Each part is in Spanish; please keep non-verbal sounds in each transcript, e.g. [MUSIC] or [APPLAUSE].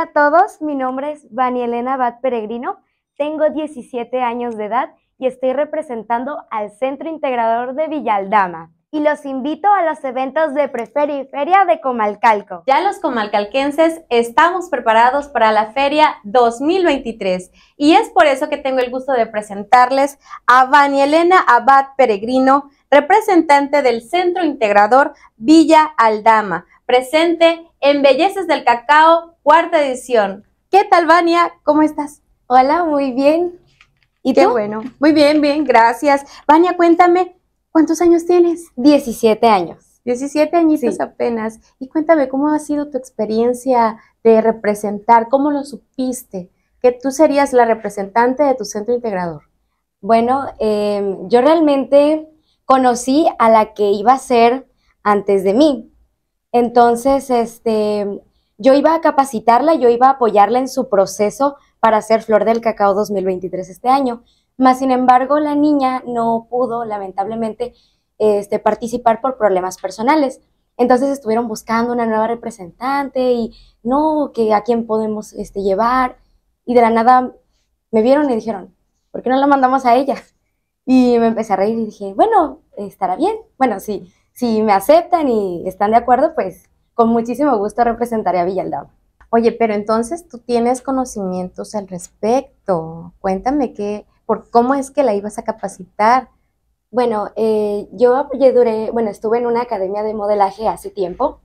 Hola a todos, mi nombre es Vani Elena Abad Peregrino, tengo 17 años de edad y estoy representando al Centro Integrador de Villaldama. Y los invito a los eventos de Preferi Feria de Comalcalco. Ya los comalcalquenses estamos preparados para la Feria 2023 y es por eso que tengo el gusto de presentarles a Vani Elena Abad Peregrino, representante del Centro Integrador Villa Aldama, presente en Bellezas del Cacao, cuarta edición. ¿Qué tal, Vania? ¿Cómo estás? Hola, muy bien. ¿Y tú? bueno. Muy bien, bien, gracias. Vania, cuéntame, ¿cuántos años tienes? 17 años. 17 añitos apenas. Y cuéntame, ¿cómo ha sido tu experiencia de representar? ¿Cómo lo supiste? Que tú serías la representante de tu centro integrador. Bueno, em, yo realmente conocí a la que iba a ser antes de mí. Entonces, este, yo iba a capacitarla, yo iba a apoyarla en su proceso para hacer Flor del Cacao 2023 este año. Más sin embargo, la niña no pudo, lamentablemente, este, participar por problemas personales. Entonces estuvieron buscando una nueva representante y no, que a quién podemos este, llevar. Y de la nada me vieron y dijeron, ¿por qué no la mandamos a ella? Y me empecé a reír y dije, bueno, estará bien. Bueno, sí, si me aceptan y están de acuerdo, pues con muchísimo gusto representaré a Villaldama. Oye, pero entonces tú tienes conocimientos al respecto. Cuéntame qué, por cómo es que la ibas a capacitar. Bueno, eh, yo, duré, bueno, estuve en una academia de modelaje hace tiempo.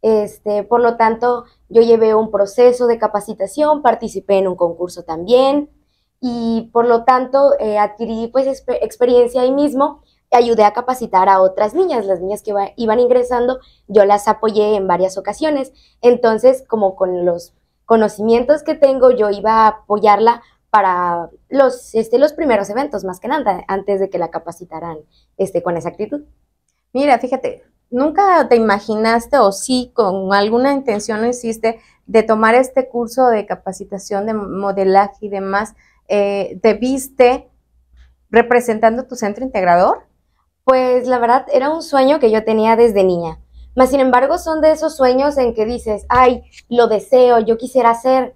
Este, por lo tanto, yo llevé un proceso de capacitación, participé en un concurso también y por lo tanto eh, adquirí pues experiencia ahí mismo ayudé a capacitar a otras niñas, las niñas que iban ingresando, yo las apoyé en varias ocasiones. Entonces, como con los conocimientos que tengo, yo iba a apoyarla para los, este, los primeros eventos, más que nada, antes de que la capacitaran este, con esa actitud Mira, fíjate, ¿nunca te imaginaste o sí con alguna intención lo hiciste de tomar este curso de capacitación de modelaje y demás? Eh, ¿Te viste representando tu centro integrador? Pues la verdad era un sueño que yo tenía desde niña. Mas sin embargo son de esos sueños en que dices, ay, lo deseo, yo quisiera hacer,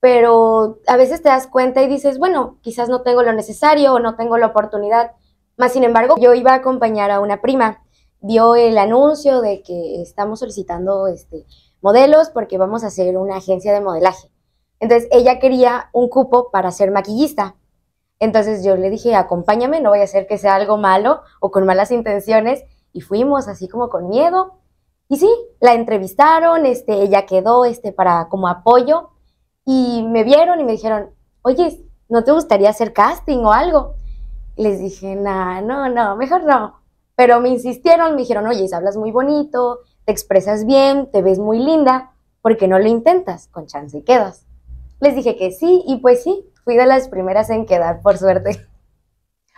pero a veces te das cuenta y dices, bueno, quizás no tengo lo necesario o no tengo la oportunidad. Mas sin embargo yo iba a acompañar a una prima. Dio el anuncio de que estamos solicitando este, modelos porque vamos a hacer una agencia de modelaje. Entonces ella quería un cupo para ser maquillista. Entonces yo le dije, acompáñame, no voy a hacer que sea algo malo o con malas intenciones. Y fuimos así como con miedo. Y sí, la entrevistaron, este, ella quedó este, para como apoyo. Y me vieron y me dijeron, oye, ¿no te gustaría hacer casting o algo? les dije, no no, no, mejor no. Pero me insistieron, me dijeron, oye, hablas muy bonito, te expresas bien, te ves muy linda, ¿por qué no lo intentas? Con chance y quedas. Les dije que sí y pues sí, fui de las primeras en quedar, por suerte.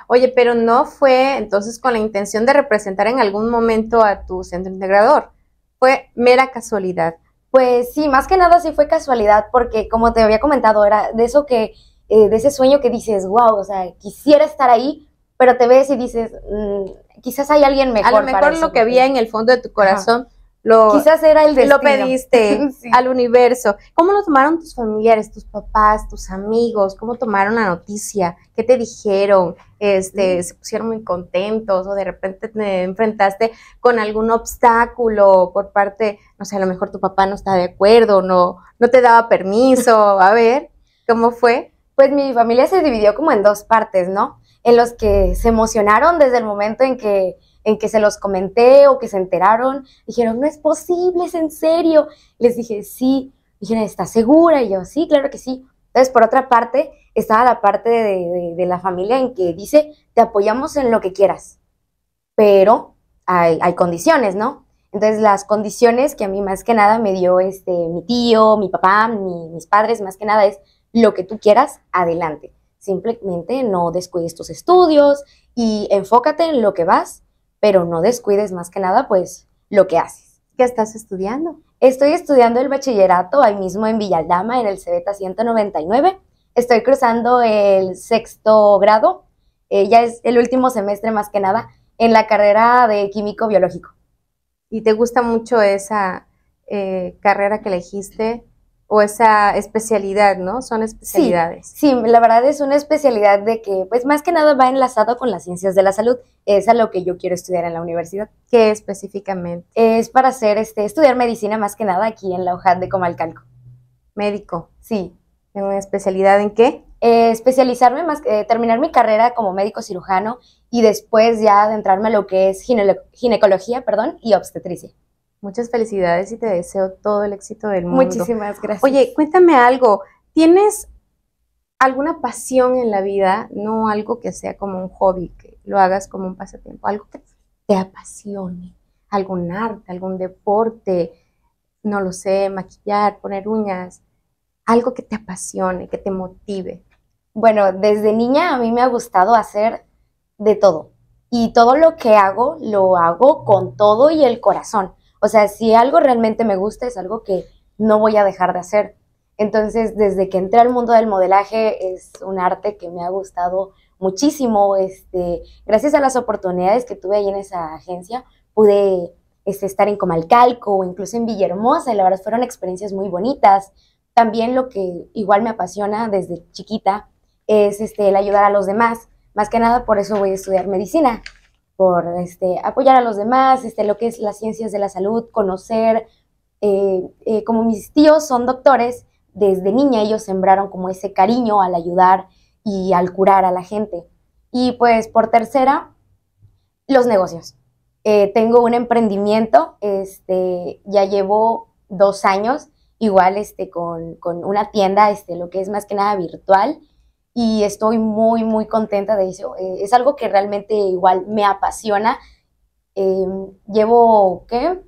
Oye, pero no fue entonces con la intención de representar en algún momento a tu centro integrador. Fue mera casualidad. Pues sí, más que nada sí fue casualidad, porque como te había comentado, era de eso que, eh, de ese sueño que dices, wow, o sea, quisiera estar ahí, pero te ves y dices, mm, quizás hay alguien mejor. A lo mejor lo que había en el fondo de tu corazón. Quizás era el destino. Lo pediste [LAUGHS] al universo. ¿Cómo lo tomaron tus familiares, tus papás, tus amigos? ¿Cómo tomaron la noticia? ¿Qué te dijeron? Este, mm. ¿Se pusieron muy contentos o de repente te enfrentaste con algún obstáculo por parte, no sé, a lo mejor tu papá no está de acuerdo, no, no te daba permiso? [LAUGHS] A ver, ¿cómo fue? Pues mi familia se dividió como en dos partes, ¿no? En los que se emocionaron desde el momento en que en que se los comenté o que se enteraron, dijeron, no es posible, es en serio. Les dije, sí, dijeron, ¿estás segura? Y yo, sí, claro que sí. Entonces, por otra parte, estaba la parte de, la familia en que dice, te apoyamos en lo que quieras, pero hay, condiciones, ¿no? Entonces, las condiciones que a mí más que nada me dio este, mi tío, mi papá, mis padres, más que nada es lo que tú quieras, adelante. Simplemente no descuides tus estudios y enfócate en lo que vas pero no descuides más que nada pues lo que haces. ¿Qué estás estudiando? Estoy estudiando el bachillerato ahí mismo en Villaldama, en el CBTA 199. Estoy cruzando el sexto grado, eh, ya es el último semestre más que nada, en la carrera de químico biológico. ¿Y te gusta mucho esa eh, carrera que elegiste? o esa especialidad, ¿no? Son especialidades. Sí, la verdad es una especialidad de que, pues más que nada va enlazado con las ciencias de la salud. Es a lo que yo quiero estudiar en la universidad. ¿Qué específicamente? Es para hacer, este, estudiar medicina más que nada aquí en la UJAD de Comalcalco. Médico. Sí. ¿En una especialidad en qué? Eh, especializarme más, que eh, terminar mi carrera como médico cirujano y después ya adentrarme a lo que es ginecología, perdón, y obstetricia. Muchas felicidades y te deseo todo el éxito del mundo. Muchísimas gracias. Oye, cuéntame algo. ¿Tienes alguna pasión en la vida? No algo que sea como un hobby, que lo hagas como un pasatiempo, algo que te apasione, algún arte, algún deporte, no lo sé, maquillar, poner uñas, algo que te apasione, que te motive. Bueno, desde niña a mí me ha gustado hacer de todo. Y todo lo que hago, lo hago con todo y el corazón. O sea, si algo realmente me gusta es algo que no voy a dejar de hacer. Entonces, desde que entré al mundo del modelaje es un arte que me ha gustado muchísimo. Este, gracias a las oportunidades que tuve ahí en esa agencia, pude este, estar en Comalcalco o incluso en Villahermosa y la verdad fueron experiencias muy bonitas. También lo que igual me apasiona desde chiquita es este, el ayudar a los demás. Más que nada por eso voy a estudiar medicina, por este, apoyar a los demás, este, lo que es las ciencias de la salud, conocer, eh, eh, como mis tíos son doctores, desde niña ellos sembraron como ese cariño al ayudar y al curar a la gente. Y pues por tercera, los negocios. Eh, tengo un emprendimiento, este, ya llevo dos años, igual este, con, una tienda, este, lo que es más que nada virtual, y estoy muy, muy contenta de eso. Eh, es algo que realmente igual me apasiona. Em, llevo, ¿qué?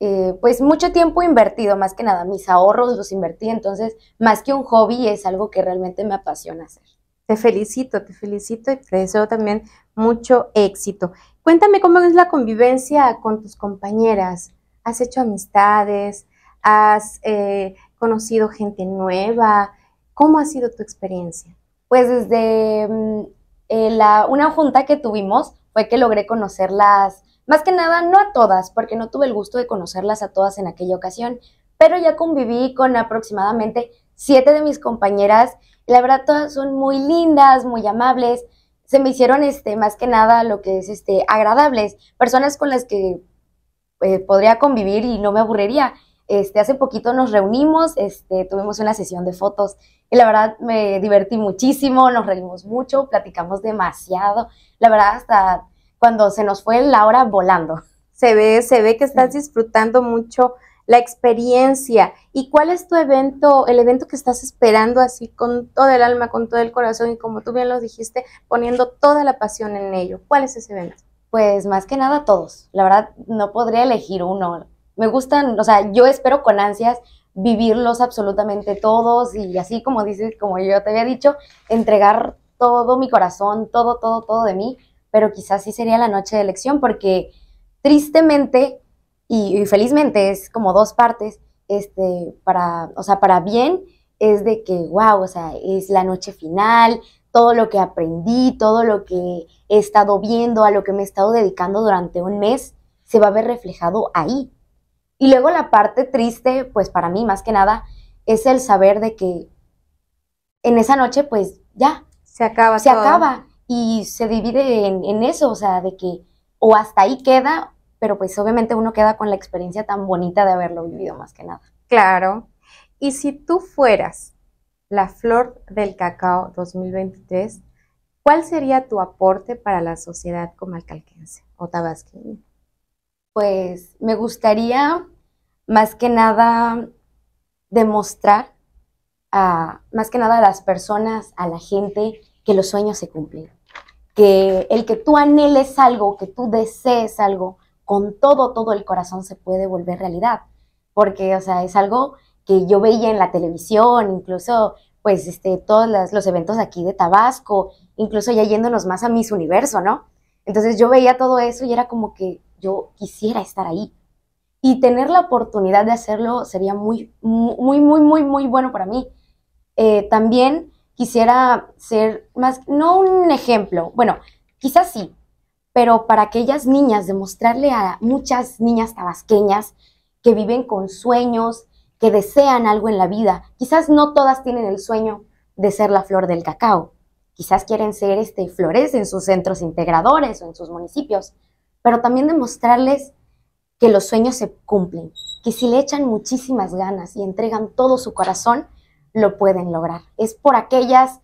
Eh, pues mucho tiempo invertido, más que nada, mis ahorros los invertí, entonces más que un hobby es algo que realmente me apasiona hacer. Te felicito, te felicito y te deseo también mucho éxito. Cuéntame cómo es la convivencia con tus compañeras. ¿Has hecho amistades? ¿Has eh, conocido gente nueva? ¿Cómo ha sido tu experiencia? pues desde mm, eh, la, una junta que tuvimos fue que logré conocerlas, más que nada no a todas, porque no tuve el gusto de conocerlas a todas en aquella ocasión, pero ya conviví con aproximadamente siete de mis compañeras. la verdad, todas son muy lindas, muy amables. Se me hicieron este, más que nada lo que es este, agradables, personas con las que eh, podría convivir y no me aburriría. Este, hace poquito nos reunimos, este, tuvimos una sesión de fotos y la verdad me divertí muchísimo, nos reímos mucho, platicamos demasiado. La verdad, hasta cuando se nos fue la hora volando. Se ve, se ve que estás disfrutando mucho la experiencia. ¿Y cuál es tu evento, el evento que estás esperando así con todo el alma, con todo el corazón y como tú bien lo dijiste, poniendo toda la pasión en ello? ¿Cuál es ese evento? Pues más que nada todos. La verdad, no podría elegir uno me gustan, o sea, yo espero con ansias vivirlos absolutamente todos y así como dices, como yo te había dicho, entregar todo mi corazón, todo, todo, todo de mí, pero quizás sí sería la noche de elección porque tristemente y, felizmente es como dos partes, este, para, o sea, para bien es de que, wow, o sea, es la noche final, todo lo que aprendí, todo lo que he estado viendo, a lo que me he estado dedicando durante un mes, se va a ver reflejado ahí. Y luego la parte triste, pues para mí más que nada, es el saber de que en esa noche, pues ya. Se acaba. Se acaba. Y se divide en, eso, o sea, de que o hasta ahí queda, pero pues obviamente uno queda con la experiencia tan bonita de haberlo vivido más que nada. Claro. Y si tú fueras la flor del cacao 2023, ¿cuál sería tu aporte para la sociedad como alcalquense o tabasqueña? pues me gustaría más que nada demostrar a, más que nada a las personas, a la gente, que los sueños se cumplen. Que el que tú anheles algo, que tú desees algo, con todo, todo el corazón se puede volver realidad. Porque, o sea, es algo que yo veía en la televisión, incluso, pues, este, todos los eventos aquí de Tabasco, incluso ya yéndonos más a Miss Universo, ¿no? Entonces yo veía todo eso y era como que, yo quisiera estar ahí. Y tener la oportunidad de hacerlo sería muy, muy, muy, muy, muy bueno para mí. Eh, también quisiera ser más, no un ejemplo, bueno, quizás sí, pero para aquellas niñas, demostrarle a muchas niñas tabasqueñas que viven con sueños, que desean algo en la vida. Quizás no todas tienen el sueño de ser la flor del cacao. Quizás quieren ser este, flores en sus centros integradores o en sus municipios pero también demostrarles que los sueños se cumplen, que si le echan muchísimas ganas y entregan todo su corazón, lo pueden lograr. Es por aquellas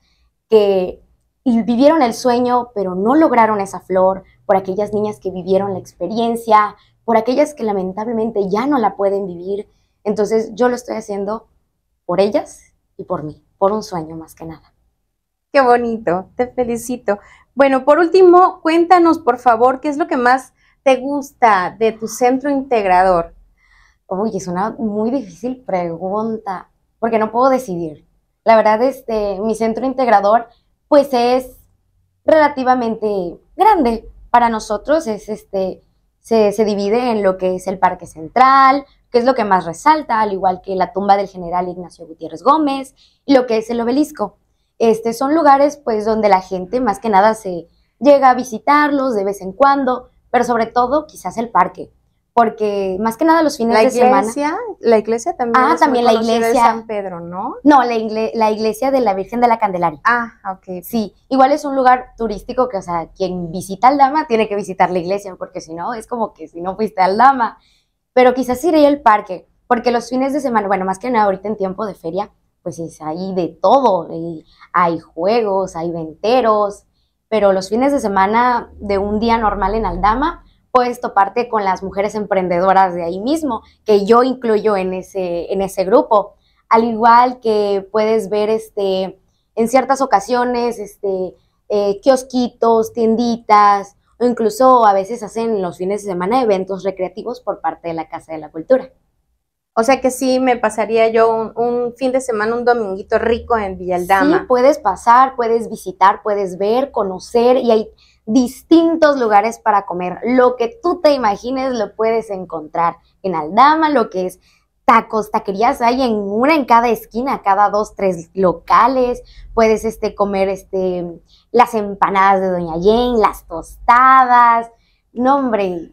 que vivieron el sueño, pero no lograron esa flor, por aquellas niñas que vivieron la experiencia, por aquellas que lamentablemente ya no la pueden vivir. Entonces yo lo estoy haciendo por ellas y por mí, por un sueño más que nada. Qué bonito, te felicito. Bueno, por último, cuéntanos, por favor, qué es lo que más te gusta de tu centro integrador. Uy, es una muy difícil pregunta, porque no puedo decidir. La verdad, este, mi centro integrador, pues es relativamente grande. Para nosotros es este, se, se, divide en lo que es el Parque Central, que es lo que más resalta, al igual que la tumba del general Ignacio Gutiérrez Gómez, y lo que es el obelisco. Este, son lugares pues donde la gente más que nada se llega a visitarlos de vez en cuando, pero sobre todo quizás el parque, porque más que nada los fines de semana. La iglesia también. Ah, también la iglesia de San Pedro, ¿no? No, la, la, iglesia de la Virgen de la Candelaria. Ah, ok. Sí, igual es un lugar turístico que, o sea, quien visita al Dama tiene que visitar la iglesia, porque si no es como que si no fuiste al Dama, pero quizás iré al parque, porque los fines de semana, bueno, más que nada ahorita en tiempo de feria, pues es ahí de todo, hay juegos, hay venteros, pero los fines de semana de un día normal en Aldama puedes toparte con las mujeres emprendedoras de ahí mismo, que yo incluyo en ese, en ese grupo. Al igual que puedes ver este, en ciertas ocasiones este, eh, kiosquitos, tienditas, o incluso a veces hacen los fines de semana eventos recreativos por parte de la Casa de la Cultura. O sea que sí me pasaría yo un, fin de semana, un dominguito rico en Villaldama. Sí, puedes pasar, puedes visitar, puedes ver, conocer y hay distintos lugares para comer. Lo que tú te imagines lo puedes encontrar en Aldama, lo que es tacos, taquerías, hay en una en cada esquina, cada dos, tres locales. Puedes este, comer este, las empanadas de Doña Jane, las tostadas, no, hombre,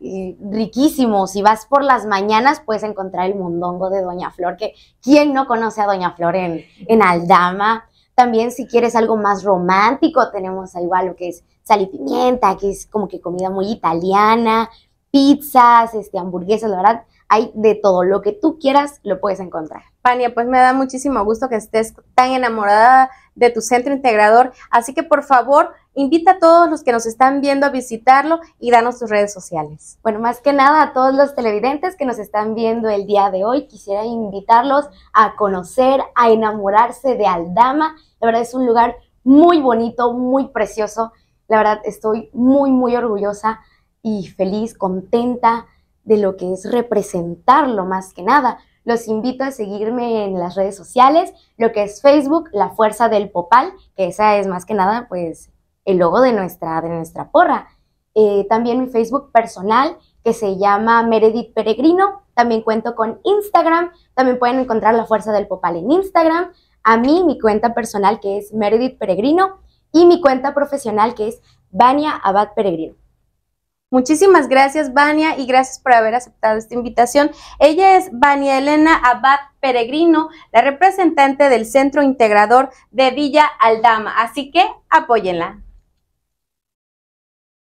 riquísimo. Si vas por las mañanas, puedes encontrar el mundongo de Doña Flor, que ¿quién no conoce a Doña Flor en, Aldama? También si quieres algo más romántico, tenemos igual lo que es sal y pimienta, que es como que comida muy italiana, pizzas, este, hamburguesas, la verdad, hay de todo, lo que tú quieras lo puedes encontrar. Pania, pues me da muchísimo gusto que estés tan enamorada de tu centro integrador, así que por favor invita a todos los que nos están viendo a visitarlo y danos sus redes sociales. Bueno, más que nada a todos los televidentes que nos están viendo el día de hoy, quisiera invitarlos a conocer, a enamorarse de Aldama. La verdad es un lugar muy bonito, muy precioso. La verdad estoy muy, muy orgullosa y feliz, contenta de lo que es representarlo más que nada. Los invito a seguirme en las redes sociales, lo que es Facebook, La Fuerza del Popal, que esa es más que nada pues el logo de nuestra, de nuestra porra. Eh, también mi Facebook personal, que se llama Meredith Peregrino. También cuento con Instagram. También pueden encontrar La Fuerza del Popal en Instagram. A mí, mi cuenta personal, que es Meredith Peregrino. Y mi cuenta profesional, que es Vania Abad Peregrino. Muchísimas gracias, Vania, y gracias por haber aceptado esta invitación. Ella es Vania Elena Abad Peregrino, la representante del Centro Integrador de Villa Aldama, así que apóyenla.